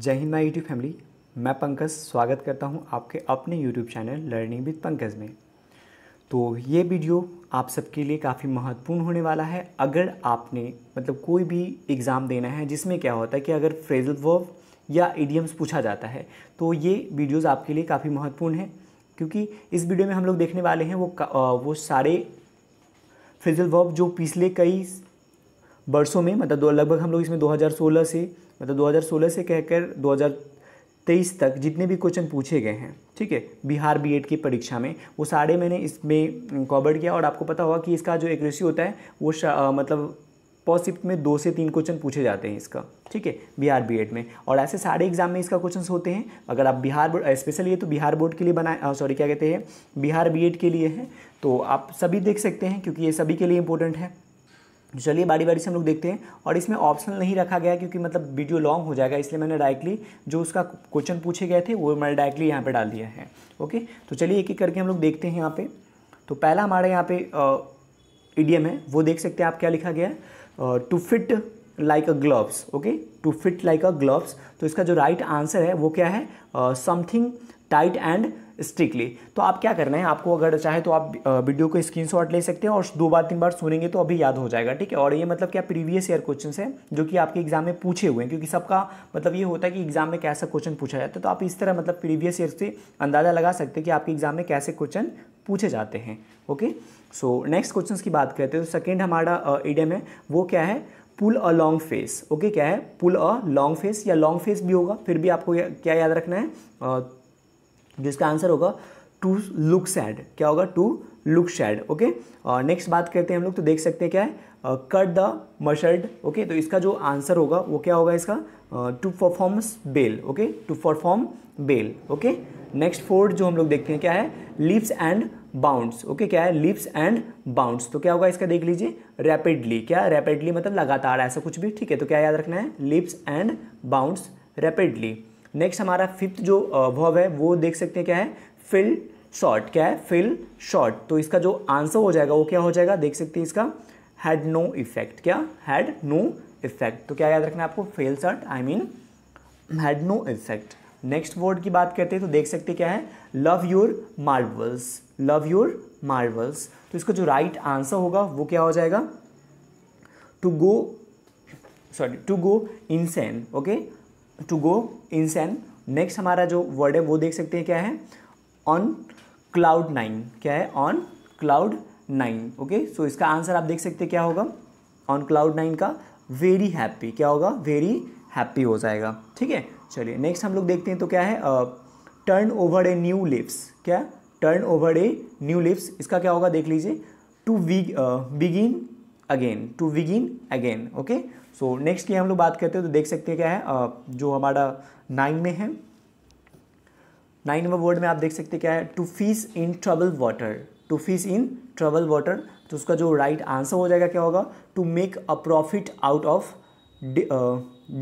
जय Hind my YouTube family मैं पंकज स्वागत करता हूं आपके अपने YouTube channel learning with Pankaj में तो ये वीडियो आप सबके लिए काफ़ी महत्वपूर्ण होने वाला है अगर आपने मतलब कोई भी एग्ज़ाम देना है जिसमें क्या होता है कि अगर फ्रेजल वर्ब या इडियम्स पूछा जाता है तो ये वीडियोज़ आपके लिए काफ़ी महत्वपूर्ण है क्योंकि इस वीडियो में हम लोग देखने वाले हैं वो वो सारे फ्रेजल वर्ब जो पिछले कई वर्षों में मतलब दो लगभग हम लोग इसमें 2016 से मतलब 2016 से कहकर 2023 तक जितने भी क्वेश्चन पूछे गए हैं ठीक है बिहार बीएड की परीक्षा में वो सारे मैंने इसमें कॉवर्ड किया और आपको पता होगा कि इसका जो एक होता है वो आ, मतलब पॉस्ट में दो से तीन क्वेश्चन पूछे जाते हैं इसका ठीक है बिहार बीएड में और ऐसे सारे एग्जाम में इसका क्वेश्चन होते हैं अगर आप बिहार बोर्ड स्पेशल ये तो बिहार बोर्ड के लिए बनाए सॉरी क्या कहते हैं बिहार बीएड के लिए है तो आप सभी देख सकते हैं क्योंकि ये सभी के लिए इंपॉर्टेंट है चलिए बारी बारी से हम लोग देखते हैं और इसमें ऑप्शन नहीं रखा गया क्योंकि मतलब वीडियो लॉन्ग हो जाएगा इसलिए मैंने डायरेक्टली जो उसका क्वेश्चन पूछे गए थे वो मैंने डायरेक्टली यहाँ पे डाल दिया है ओके तो चलिए एक एक करके हम लोग देखते हैं यहाँ पे तो पहला हमारे यहाँ पे ईडीएम है वो देख सकते हैं आप क्या लिखा गया है to fit like a gloves okay to fit like a gloves तो इसका जो राइट right आंसर है वो क्या है समथिंग टाइट एंड स्ट्रिक्टली तो आप क्या करना है आपको अगर चाहे तो आप वीडियो को शॉट ले सकते हैं और दो बार तीन बार सुनेंगे तो अभी याद हो जाएगा ठीक है और ये मतलब क्या प्रीवियस ईयर क्वेश्चन है जो कि आपके एग्जाम में पूछे हुए हैं क्योंकि सबका मतलब ये होता है कि एग्जाम में कैसा क्वेश्चन पूछा जाता है तो आप इस तरह मतलब प्रीवियस ईयर से अंदाज़ा लगा सकते हैं कि आपके एग्जाम में कैसे क्वेश्चन पूछे जाते हैं ओके सो नेक्स्ट क्वेश्चन की बात करते हैं तो सेकेंड हमारा एडियम है वो क्या है pull a long face okay क्या है पुल अ लॉन्ग फेस या लॉन्ग फेस भी होगा फिर भी आपको क्या याद रखना है जिसका आंसर होगा टू लुक सैड क्या होगा to look sad okay next बात करते हैं हम लोग तो देख सकते हैं क्या है कट द मशर्ड ओके तो इसका जो आंसर होगा वो क्या होगा इसका to perform bell okay to perform bell okay next fourth जो हम लोग देखते हैं क्या है लिप्स एंड बाउंड्स ओके क्या है लिप्स एंड बाउंड्स तो क्या होगा इसका देख लीजिए रैपिडली क्या रैपिडली मतलब लगातार ऐसा कुछ भी ठीक है तो क्या याद रखना है leaps and bounds rapidly next हमारा फिफ्थ जो वर्ब है वो देख सकते हैं क्या है फिल शॉर्ट क्या है फिल शॉर्ट तो इसका जो आंसर हो जाएगा वो क्या हो जाएगा देख सकते हैं इसका हैड नो इफेक्ट क्या हैड नो इफेक्ट तो क्या याद रखना है आपको fell short I mean had no effect next word की बात करते हैं तो देख सकते क्या है love your marbles love your marbles तो इसका जो राइट right आंसर होगा वो क्या हो जाएगा to go sorry to go insane okay to go insane next हमारा जो वर्ड है वो देख सकते हैं क्या है ऑन क्लाउड नाइन क्या है on cloud nine okay so इसका आंसर आप देख सकते हैं क्या होगा ऑन क्लाउड नाइन का वेरी हैप्पी क्या होगा वेरी हैप्पी हो जाएगा ठीक है चलिए नेक्स्ट हम लोग देखते हैं तो क्या है turn over a new leaf क्या turn over a new leaf इसका क्या होगा देख लीजिए टू बिगिन अगेन टू विगिन अगेन ओके सो नेक्स्ट की हम लोग बात करते हैं तो देख सकते हैं क्या है uh, जो हमारा नाइन में है नाइन नंबर वर्ड में आप देख सकते क्या है to fish in trouble water to fish in trouble water तो उसका जो राइट right आंसर हो जाएगा क्या होगा to make a profit out of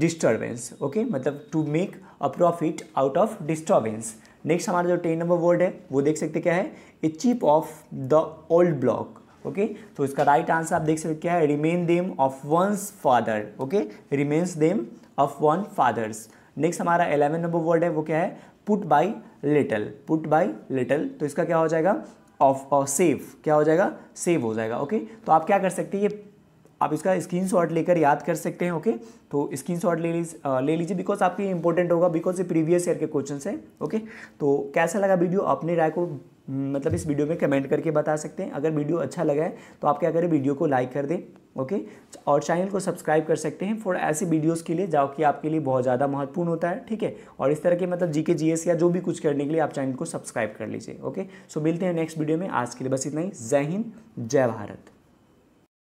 disturbance okay मतलब to make a profit out of disturbance next हमारा जो टेन नंबर वर्ड है वो देख सकते क्या है a chip off the old block okay तो इसका राइट आंसर आप देख सकते क्या है remain them of one's father okay remains them of one fathers next हमारा एलेवन नंबर वर्ड है वो क्या है put by little put by little तो इसका क्या हो जाएगा ऑफ सेव uh, क्या हो जाएगा सेव हो जाएगा ओके okay? तो आप क्या कर सकते हैं ये आप इसका स्क्रीनशॉट लेकर याद कर सकते हैं ओके okay? तो स्क्रीनशॉट ले uh, ले लीजिए बिकॉज आपके इंपॉर्टेंट होगा बिकॉज ये प्रीवियस ईयर के क्वेश्चन है ओके okay? तो कैसा लगा वीडियो अपनी राय को हम्म, मतलब इस वीडियो में कमेंट करके बता सकते हैं अगर वीडियो अच्छा लगा है तो आप क्या करें वीडियो को लाइक कर दें ओके और चैनल को सब्सक्राइब कर सकते हैं फॉर ऐसी वीडियोस के लिए जाओ कि आपके लिए बहुत ज़्यादा महत्वपूर्ण होता है ठीक है और इस तरह के मतलब जीके जीएस या जो भी कुछ करने के लिए आप चैनल को सब्सक्राइब कर लीजिए ओके सो मिलते हैं नेक्स्ट वीडियो में आज के लिए बस इतना ही जय हिंद जय भारत